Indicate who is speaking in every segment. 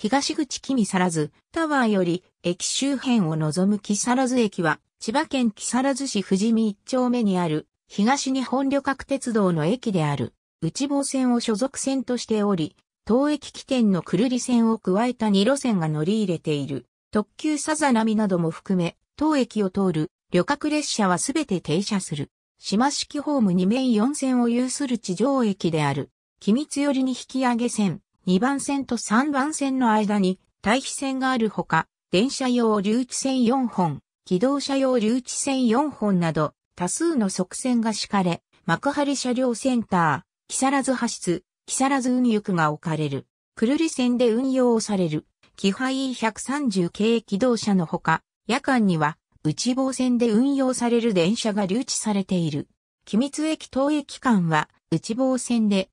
Speaker 1: 東口木更津タワーより駅周辺を望む木更津駅は千葉県木更津市富士見一丁目にある東日本旅客鉄道の駅である内房線を所属線としており、当駅起点の久留里線を加えた2路線が乗り入れている特急さざ波なども含め当駅を通る旅客列車はすべて停車する。島式ホーム2面4線を有する地上駅である。機密寄りに引き上げ線。2番線と3番線の間に対比線があるほか、電車用留置線4本、機動車用留置線4本など、多数の側線が敷かれ、幕張車両センター、木更津派出、木更津運行が置かれる。くるり線で運用される、キハイ130系機動車のほか、夜間には内房線で運用される電車が留置されている。機密駅等駅間は内房線で、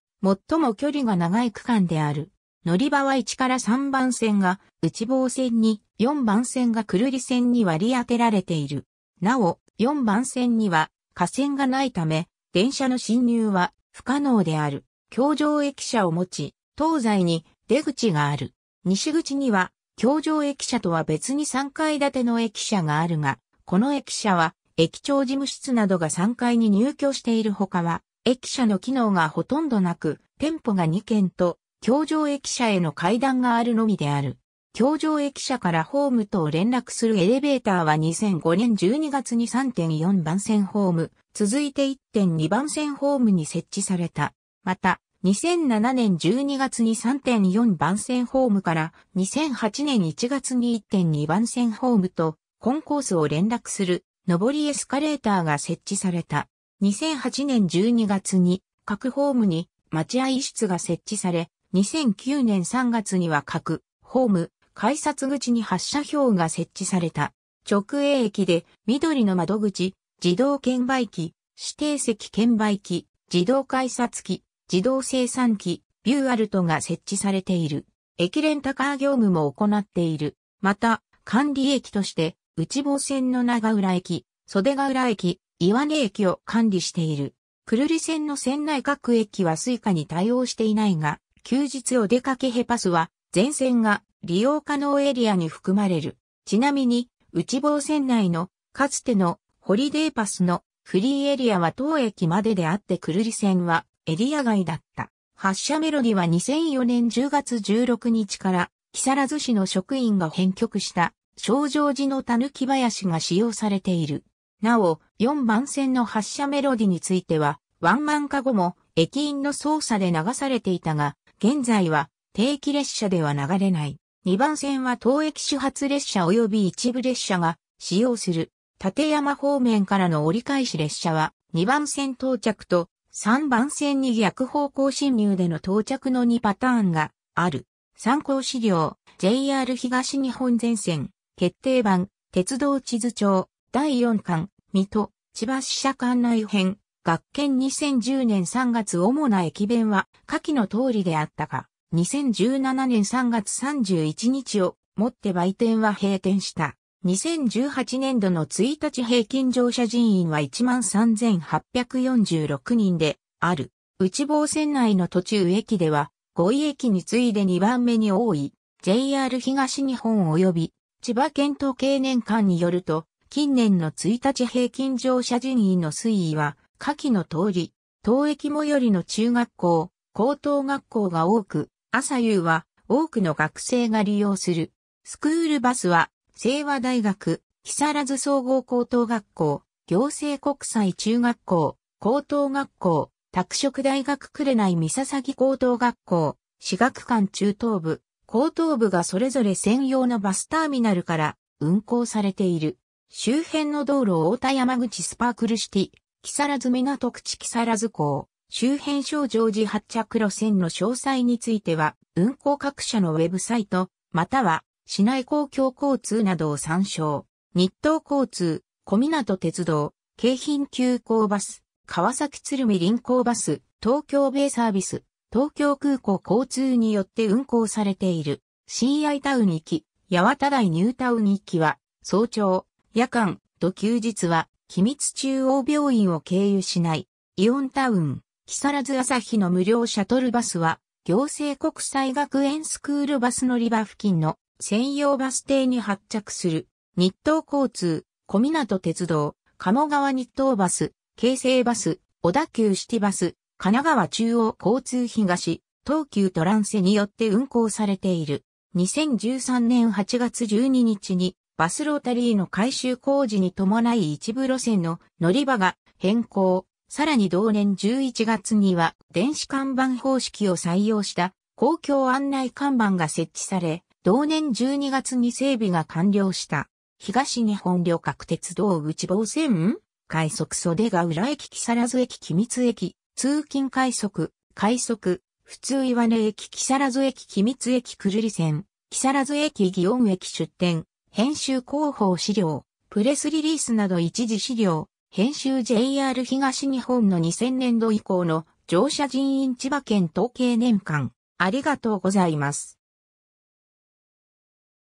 Speaker 1: 最も距離が長い区間である。乗り場は1から3番線が内房線に、4番線がくるり線に割り当てられている。なお、4番線には架線がないため、電車の進入は不可能である。橋上駅舎を持ち、東西に出口がある。西口には、橋上駅舎とは別に3階建ての駅舎があるが、この駅舎は、駅長事務室などが3階に入居しているほかは、駅舎の機能がほとんどなく、店舗が2軒と、京上駅舎への階段があるのみである。京上駅舎からホームと連絡するエレベーターは2005年12月に3.4番線ホーム、続いて1.2番線ホームに設置された。また、2007年12月に3.4番線ホームから2008年1月に1.2番線ホームとコンコースを連絡する上りエスカレーターが設置された。2008年12月に各ホームに待合室が設置され、2009年3月には各ホーム改札口に発車表が設置された。直営駅で緑の窓口、自動券売機、指定席券売機、自動改札機、自動生産機、ビューアルトが設置されている。駅レンタカー業務も行っている。また、管理駅として、内房線の長浦駅、袖ヶ浦駅、岩根駅を管理している。久留里線の線内各駅はスイカに対応していないが、休日お出かけヘパスは、全線が利用可能エリアに含まれる。ちなみに、内房線内の、かつてのホリデーパスのフリーエリアは当駅までであって久留里線はエリア外だった。発車メロディは2004年10月16日から木更津市の職員が編曲した、少女寺の狸林が使用されている。なお、4番線の発車メロディについては、ワンマン化後も駅員の操作で流されていたが、現在は定期列車では流れない。2番線は当駅始発列車及び一部列車が使用する。立山方面からの折り返し列車は2番線到着と3番線に逆方向進入での到着の2パターンがある。参考資料 JR 東日本全線決定版鉄道地図帳第4巻水戸、千葉支社館内編、学研2010年3月主な駅弁は下記の通りであったが、2017年3月31日をもって売店は閉店した。2018年度の1日平均乗車人員は13,846人である。内房線内の途中駅では5位駅に次いで2番目に多い JR 東日本及び千葉県統計年間によると近年の1日平均乗車人員の推移は、下記の通り、当駅最寄りの中学校、高等学校が多く、朝夕は多くの学生が利用する。スクールバスは、清和大学、木更津総合高等学校、行政国際中学校、高等学校、拓殖大学紅い三笹高等学校、私学館中等部、高等部がそれぞれ専用のバスターミナルから運行されている。周辺の道路大田山口スパークルシティ、木更津港口木更津港、周辺小城寺発着路線の詳細については、運行各社のウェブサイト、または、市内公共交通などを参照。日東交通、小港鉄道、京浜急行バス、川崎鶴見臨港バス、東京ベイサービス、東京空港交通によって運行されている。CI タウン行き、八幡台ニュータウン行きは、早朝、夜間と休日は、秘密中央病院を経由しない、イオンタウン、木更津朝日の無料シャトルバスは、行政国際学園スクールバス乗り場付近の専用バス停に発着する、日東交通、小湊鉄道、鴨川日東バス、京成バス、小田急シティバス、神奈川中央交通東、東急トランセによって運行されている。2013年8月12日にバスロータリーの改修工事に伴い一部路線の乗り場が変更。さらに同年11月には電子看板方式を採用した公共案内看板が設置され、同年12月に整備が完了した。東日本旅客鉄道内房線快速袖ヶ浦駅木更津駅君津駅、通勤快速、快速、普通岩根駅木更津駅君津駅久留里線、木更津駅祇園駅出店、編集広報資料、プレスリリースなど一時資料、編集 JR 東日本の2000年度以降の乗車人員千葉県統計年間。ありがとうございます。